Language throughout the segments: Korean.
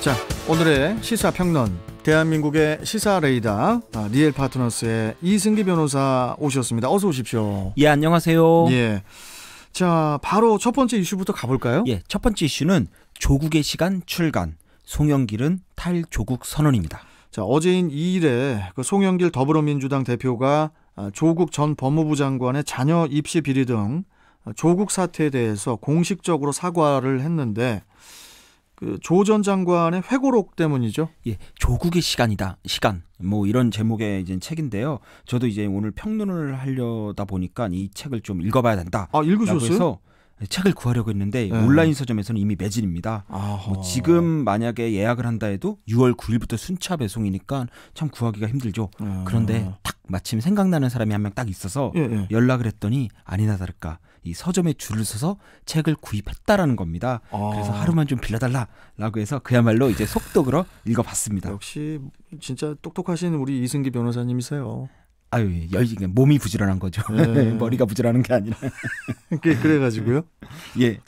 자, 오늘의 시사평론. 대한민국의 시사 레이다 아, 리엘 파트너스의 이승기 변호사 오셨습니다. 어서 오십시오. 예, 안녕하세요. 예. 자, 바로 첫 번째 이슈부터 가볼까요? 예, 첫 번째 이슈는 조국의 시간 출간, 송영길은 탈조국 선언입니다. 자, 어제인 2일에 그 송영길 더불어민주당 대표가 아, 조국 전 법무부 장관의 자녀 입시 비리 등 아, 조국 사태에 대해서 공식적으로 사과를 했는데 그조전 장관의 회고록 때문이죠. 예, 조국의 시간이다. 시간. 뭐 이런 제목의 이제 책인데요. 저도 이제 오늘 평론을 하려다 보니까 이 책을 좀 읽어봐야 된다. 아, 읽으셨어요? 책을 구하려고 했는데 네. 온라인 서점에서는 이미 매진입니다. 뭐 지금 만약에 예약을 한다 해도 6월 9일부터 순차 배송이니까 참 구하기가 힘들죠. 네. 그런데 딱 마침 생각나는 사람이 한 명 딱 있어서 네. 연락을 했더니 아니나 다를까 이 서점에 줄을 서서 책을 구입했다라는 겁니다. 아. 그래서 하루만 좀 빌려달라라고 해서 그야말로 이제 속독으로 읽어봤습니다. 역시 진짜 똑똑하신 우리 이승기 변호사님이세요. 아유, 예. 열, 몸이 부지런한 거죠. 예. 머리가 부지런한 게 아니라. 그래가지고요? 예.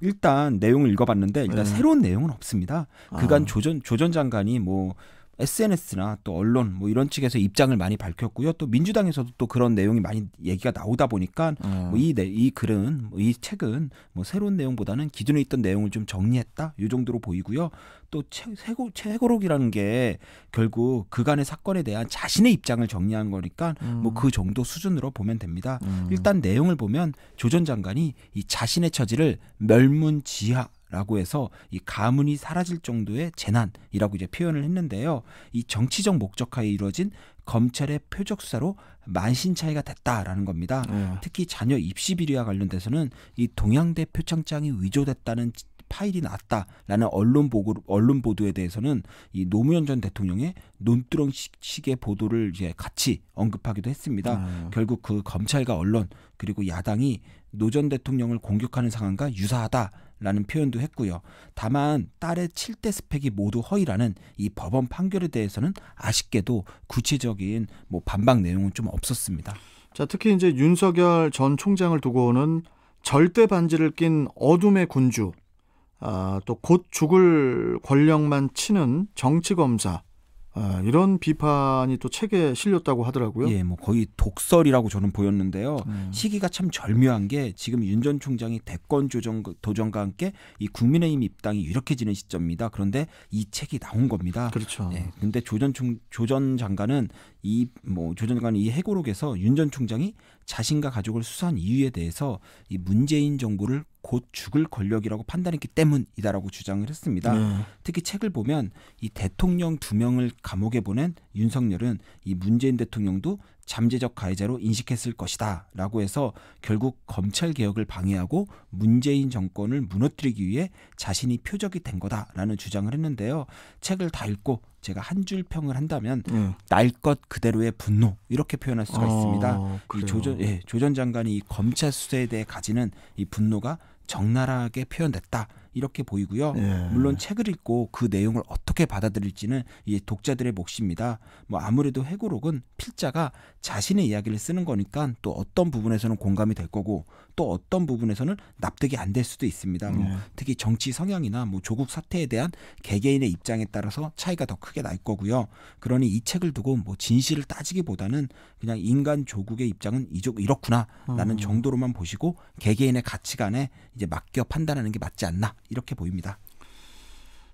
일단 내용을 읽어봤는데 일단 네. 새로운 내용은 없습니다. 그간 아. 조전 조전 장관이 뭐 SNS나 또 언론 뭐 이런 측에서 입장을 많이 밝혔고요. 또 민주당에서도 또 그런 내용이 많이 얘기가 나오다 보니까 어. 뭐이이 글은 뭐이 책은 뭐 새로운 내용보다는 기존에 있던 내용을 좀 정리했다 이 정도로 보이고요. 또 최고 최고록이라는 게 결국 그간의 사건에 대한 자신의 입장을 정리한 거니까 음. 뭐그 정도 수준으로 보면 됩니다. 음. 일단 내용을 보면 조 전 장관이 이 자신의 처지를 멸문지하 라고 해서 이 가문이 사라질 정도의 재난이라고 이제 표현을 했는데요. 이 정치적 목적하에 이루어진 검찰의 표적 수사로 만신 차이가 됐다라는 겁니다. 어. 특히 자녀 입시 비리와 관련돼서는 이 동양대 표창장이 위조됐다는 파일이 났다라는 언론 보고 언론 보도에 대해서는 이 노무현 전 대통령의 논두렁식의 보도를 이제 같이 언급하기도 했습니다. 아. 결국 그 검찰과 언론 그리고 야당이 노 전 대통령을 공격하는 상황과 유사하다 라는 표현도 했고요. 다만 딸의 7대 스펙이 모두 허위라는 이 법원 판결에 대해서는 아쉽게도 구체적인 뭐 반박 내용은 좀 없었습니다. 자, 특히 이제 윤석열 전 총장을 두고는 절대 반지를 낀 어둠의 군주, 아, 또 곧 죽을 권력만 치는 정치 검사 아, 이런 비판이 또 책에 실렸다고 하더라고요. 예, 뭐 거의 독설이라고 저는 보였는데요. 음. 시기가 참 절묘한 게 지금 윤 전 총장이 대권 조정 도전과 함께 이 국민의힘 입당이 유력해지는 시점입니다. 그런데 이 책이 나온 겁니다. 그렇죠. 예, 근데 조전 총 조전 장관은 이 뭐 조전 장관이 해고록에서 윤 전 총장이 자신과 가족을 수사한 이유에 대해서 이 문재인 정부를 곧 죽을 권력이라고 판단했기 때문이다라고 주장을 했습니다. 네. 특히 책을 보면 이 대통령 두 명을 감옥에 보낸 윤석열은 이 문재인 대통령도 잠재적 가해자로 인식했을 것이다라고 해서 결국 검찰 개혁을 방해하고 문재인 정권을 무너뜨리기 위해 자신이 표적이 된 거다라는 주장을 했는데요. 책을 다 읽고 제가 한 줄 평을 한다면 음. 예. 날것 그대로의 분노 이렇게 표현할 수가 아, 있습니다. 이 조전 예, 조전 장관이 이 검찰 수사에 대해 가지는 이 분노가 적나라하게 표현됐다. 이렇게 보이고요. 예. 물론 책을 읽고 그 내용을 어떻게 받아들일지는 이 독자들의 몫입니다. 뭐 아무래도 회고록은 필자가 자신의 이야기를 쓰는 거니까 또 어떤 부분에서는 공감이 될 거고 또 어떤 부분에서는 납득이 안 될 수도 있습니다. 뭐 네. 특히 정치 성향이나 뭐 조국 사태에 대한 개개인의 입장에 따라서 차이가 더 크게 날 거고요. 그러니 이 책을 두고 뭐 진실을 따지기보다는 그냥 인간 조국의 입장은 이쪽 이렇구나라는 음. 정도로만 보시고 개개인의 가치관에 이제 맡겨 판단하는 게 맞지 않나 이렇게 보입니다.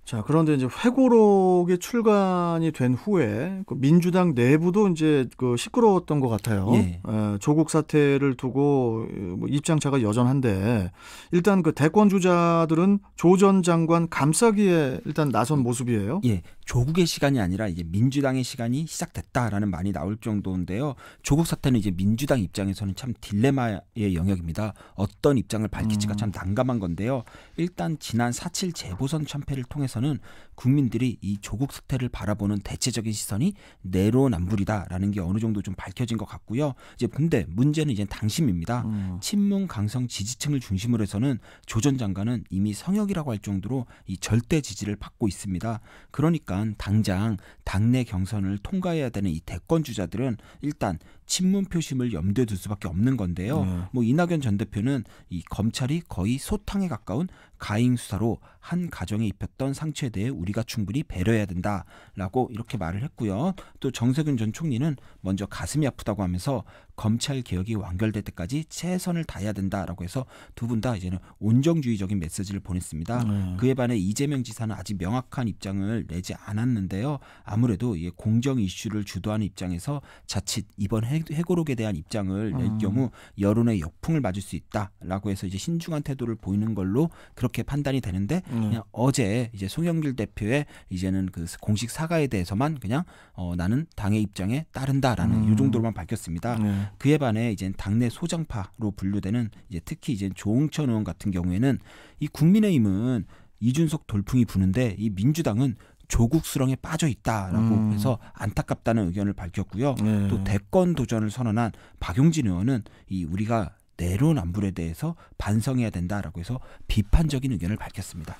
자, 그런데 이제 회고록이 출간이 된 후에 그 민주당 내부도 이제 그 시끄러웠던 것 같아요. 예. 에, 예, 조국 사태를 두고 뭐 입장차가 여전한데 일단 그 대권 주자들은 조 전 장관 감싸기에 일단 나선 모습이에요. 예. 조국의 시간이 아니라 이제 민주당의 시간이 시작됐다라는 말이 나올 정도인데요. 조국 사태는 이제 민주당 입장에서는 참 딜레마의 영역입니다. 어떤 입장을 밝힐지가 음. 참 난감한 건데요. 일단 지난 4.7 재보선 참패를 통해서 차원서는 국민들이 이 조국 사태를 바라보는 대체적인 시선이 내로남불이다라는 게 어느 정도 좀 밝혀진 것 같고요. 이제 근데 문제는 이제 당심입니다. 음. 친문 강성 지지층을 중심으로 해서는 조전 장관은 이미 성역이라고 할 정도로 이 절대 지지를 받고 있습니다. 그러니까 당장 당내 경선을 통과해야 되는 이 대권 주자들은 일단 친문 표심을 염두에 둘 수밖에 없는 건데요. 네. 뭐 이낙연 전 대표는 이 검찰이 거의 소탕에 가까운 가잉 수사로 한 가정에 입혔던 상처에 대해 우리가 충분히 배려해야 된다라고 이렇게 말을 했고요. 또 정세균 전 총리는 먼저 가슴이 아프다고 하면서 검찰 개혁이 완결될 때까지 최선을 다해야 된다라고 해서 두 분 다 이제는 온정주의적인 메시지를 보냈습니다. 네. 그에 반해 이재명 지사는 아직 명확한 입장을 내지 않았는데요. 아무래도 공정 이슈를 주도하는 입장에서 자칫 이번 해 해고록에 대한 입장을 낼 음. 경우 여론의 역풍을 맞을 수 있다라고 해서 이제 신중한 태도를 보이는 걸로 그렇게 판단이 되는데 음. 그냥 어제 이제 송영길 대표의 이제는 그 공식 사과에 대해서만 그냥 어, 나는 당의 입장에 따른다라는 음. 이 정도로만 밝혔습니다. 네. 그에 반해 이제 당내 소장파로 분류되는 이제 특히 이제 조홍천 의원 같은 경우에는 이 국민의힘은 이준석 돌풍이 부는데 이 민주당은 조국 수렁에 빠져 있다라고 음. 해서 안타깝다는 의견을 밝혔고요. 네. 또 대권 도전을 선언한 박용진 의원은 이 우리가 내로남불에 대해서 반성해야 된다라고 해서 비판적인 의견을 밝혔습니다.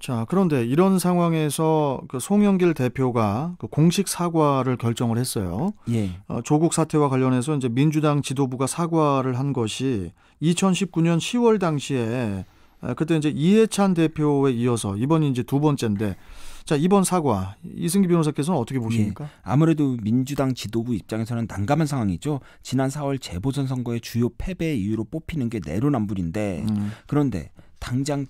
자, 그런데 이런 상황에서 그 송영길 대표가 그 공식 사과를 결정을 했어요. 예. 어, 조국 사태와 관련해서 이제 민주당 지도부가 사과를 한 것이 2019년 10월 당시에 아, 그때 이제 이해찬 대표에 이어서 이번이 제두 번째인데 자 이번 사과 이승기 변호사께서는 어떻게 예. 보십니까? 예, 아무래도 민주당 지도부 입장에서는 난감한 상황이죠. 지난 4월 재보선 선거의 주요 패배 이유로 뽑히는 게 내로남불인데 음. 그런데 당장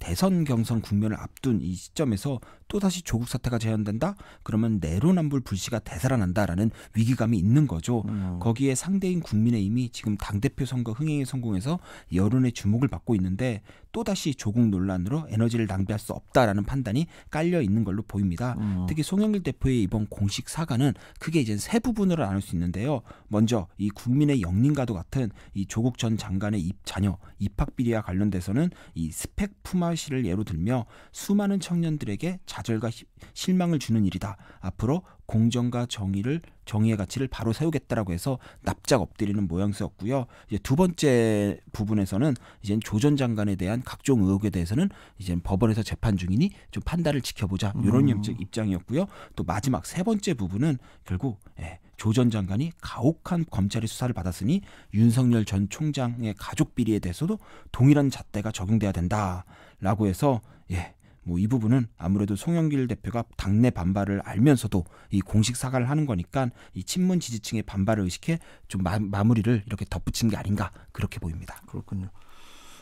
대선 경선 국면을 앞둔 이 시점에서 또다시 조국 사태가 재현된다? 그러면 내로남불 불씨가 되살아난다라는 위기감이 있는 거죠. 음. 거기에 상대인 국민의힘이 지금 당대표 선거 흥행에 성공해서 여론의 주목을 받고 있는데 또다시 조국 논란으로 에너지를 낭비할 수 없다라는 판단이 깔려 있는 걸로 보입니다. 음. 특히 송영길 대표의 이번 공식 사과는 크게 이제 세 부분으로 나눌 수 있는데요. 먼저 이 국민의 영린과도 같은 이 조국 전 장관의 입 자녀 입학 비리와 관련돼서는 이 스펙 품화 사회시를 예로 들며 수많은 청년들에게 좌절과 실망을 주는 일이다. 앞으로 공정과 정의를 정의의 가치를 바로 세우겠다라고 해서 납작 엎드리는 모양새였고요. 이제 두 번째 부분에서는 이제 조전 장관에 대한 각종 의혹에 대해서는 이제 법원에서 재판 중이니 좀 판단을 지켜보자 이런 음. 입장이었고요. 또 마지막 세 번째 부분은 결국 예, 조전 장관이 가혹한 검찰의 수사를 받았으니 윤석열 전 총장의 가족 비리에 대해서도 동일한 잣대가 적용돼야 된다. 라고 해서 예, 뭐 이 부분은 아무래도 송영길 대표가 당내 반발을 알면서도 이 공식 사과를 하는 거니까 이 친문 지지층의 반발을 의식해 좀 마, 무리를 이렇게 덧붙인 게 아닌가 그렇게 보입니다. 그렇군요.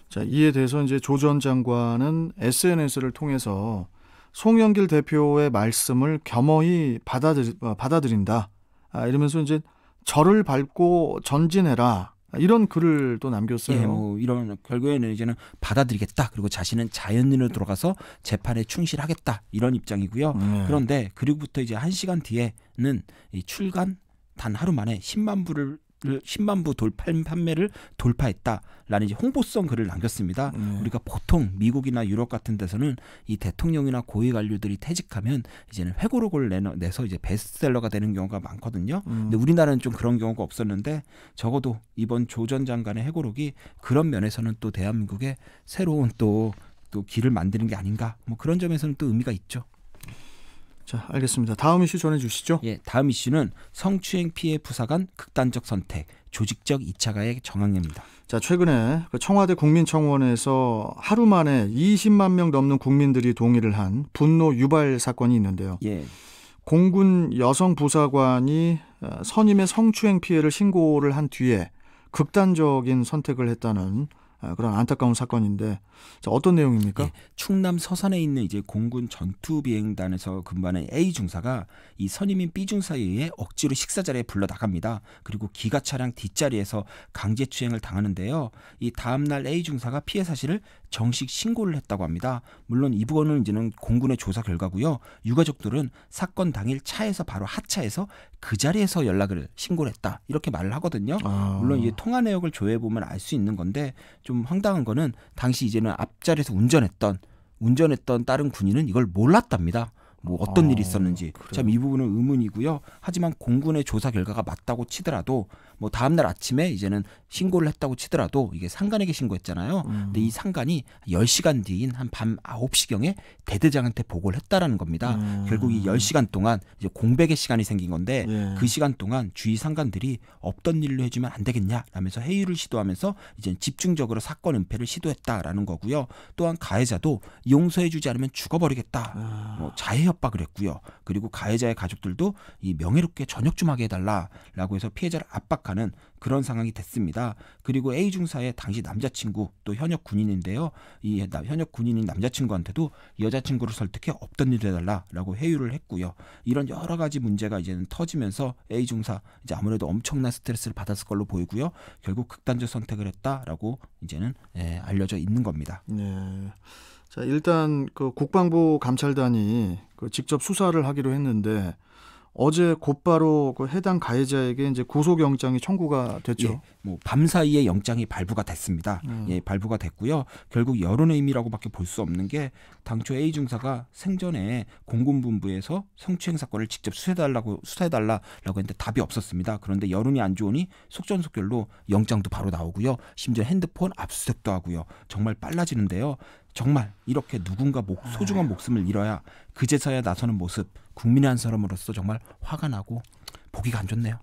자, 이에 대해서 이제 조전 장관은 SNS를 통해서 송영길 대표의 말씀을 겸허히 받아들, 어, 받아들인다. 아, 이러면서 이제 절을 밟고 전진해라. 아, 이런 글을 또 남겼어요. 예, 뭐 이런 결국에는 이제는 받아들이겠다. 그리고 자신은 자연인으로 들어가서 재판에 충실하겠다. 이런 입장이고요. 음. 그런데 그리고부터 이제 한 시간 뒤에는 이 출간 단 하루 만에 10만 불을 10만 부 돌, 판매를 돌파했다라는 이제 홍보성 글을 남겼습니다. 네. 우리가 보통 미국이나 유럽 같은 데서는 이 대통령이나 고위 관료들이 퇴직하면 이제는 회고록을 내 내서 이제 베스트셀러가 되는 경우가 많거든요. 음. 근데 우리나라는 좀 그런 경우가 없었는데 적어도 이번 조 전 장관의 회고록이 그런 면에서는 또 대한민국의 새로운 또 또 길을 만드는 게 아닌가 뭐 그런 점에서는 또 의미가 있죠. 자, 알겠습니다. 다음 이슈 전해 주시죠. 예, 다음 이슈는 성추행 피해 부사관 극단적 선택, 조직적 2차 가의 정황입니다. 자, 최근에 그 청와대 국민청원에서 하루 만에 20만 명 넘는 국민들이 동의를 한 분노 유발 사건이 있는데요. 예. 공군 여성 부사관이 어, 선임의 성추행 피해를 신고를 한 뒤에 극단적인 선택을 했다는 아, 그런 안타까운 사건인데 자, 어떤 내용입니까? 네, 충남 서산에 있는 이제 공군 전투 비행단에서 근무하는 A 중사가 이 선임인 B 중사에 의해 억지로 식사 자리에 불러 나갑니다. 그리고 기가 차량 뒷자리에서 강제 추행을 당하는데요. 이 다음 날 A 중사가 피해 사실을 정식 신고를 했다고 합니다. 물론 이부분은 이제는 공군의 조사 결과고요. 유가족들은 사건 당일 차에서 바로 하차해서 그 자리에서 연락을 신고를 했다 이렇게 말을 하거든요. 아. 물론 이제 통화 내역을 조회해 보면 알 수 있는 건데 좀 황당한 거는 당시 이제는 앞자리에서 운전했던 운전했던 다른 군인은 이걸 몰랐답니다. 뭐 어떤 아, 일이 있었는지 참 이 부분은 의문이고요. 하지만 공군의 조사 결과가 맞다고 치더라도 뭐 다음 날 아침에 이제는 신고를 했다고 치더라도 이게 상간에게 신고했잖아요. 음. 근데 이 음. 상간이 10시간 뒤인 한 밤 9시경에 대대장한테 보고를 했다라는 겁니다. 음. 결국 이 10시간 동안 이제 공백의 시간이 생긴 건데 예. 그 시간 동안 주위 상관들이 없던 일로 해 주면 안 되겠냐 라면서 회유를 시도하면서 이제 집중적으로 사건 은폐를 시도했다라는 거고요. 또한 가해자도 용서해 주지 않으면 죽어버리겠다. 아. 뭐 자해 협박을 했고요. 그리고 가해자의 가족들도 이 명예롭게 저녁 좀 하게 해 달라라고 해서 피해자를 압박 생각하는 그런 상황이 됐습니다. 그리고 A 중사의 당시 남자친구 또 현역 군인인데요. 이 현역 군인인 남자친구한테도 여자친구를 설득해 없던 일을 해달라라고 회유를 했고요. 이런 여러 가지 문제가 이제는 터지면서 A 중사 이제 아무래도 엄청난 스트레스를 받았을 걸로 보이고요. 결국 극단적 선택을 했다라고 이제는 예, 알려져 있는 겁니다. 네. 자 일단 그 국방부 감찰단이 그 직접 수사를 하기로 했는데 어제 곧바로 그 해당 가해자에게 이제 구속영장이 청구가 됐죠. 예, 뭐밤 사이에 영장이 발부가 됐습니다. 음. 예, 발부가 됐고요. 결국 여론의 의미라고밖에볼 수 없는 게 당초 A 중사가 생전에 공군본부에서 성추행 사건을 직접 수사해달라고 수사해달라라고 했는데 답이 없었습니다. 그런데 여론이 안 좋으니 속전속결로 영장도 바로 나오고요. 심지어 핸드폰 압수수색도 하고요. 정말 빨라지는데요. 정말 이렇게 누군가 목, 소중한 아. 목숨을 잃어야 그제서야 나서는 모습 국민의 한 사람으로서 정말 화가 나고 보기가 안 좋네요.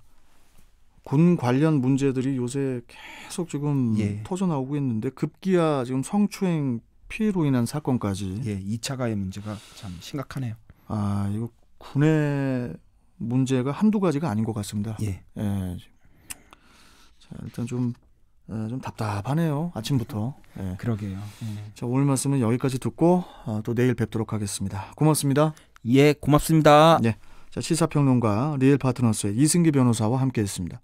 군 관련 문제들이 요새 계속 지금 예. 터져 나오고 있는데 급기야 지금 성추행 피해로 인한 사건까지 예, 2차 가해 문제가 참 심각하네요. 아, 이거 군의 문제가 한두 가지가 아닌 것 같습니다. 예. 예. 자, 일단 좀좀 어, 좀 답답하네요. 아침부터. 예. 그러게요. 예. 자, 오늘 말씀은 여기까지 듣고 아, 또 내일 뵙도록 하겠습니다. 고맙습니다. 예, 고맙습니다. 네. 자, 시사평론가 리엘 파트너스의 이승기 변호사와 함께 했습니다.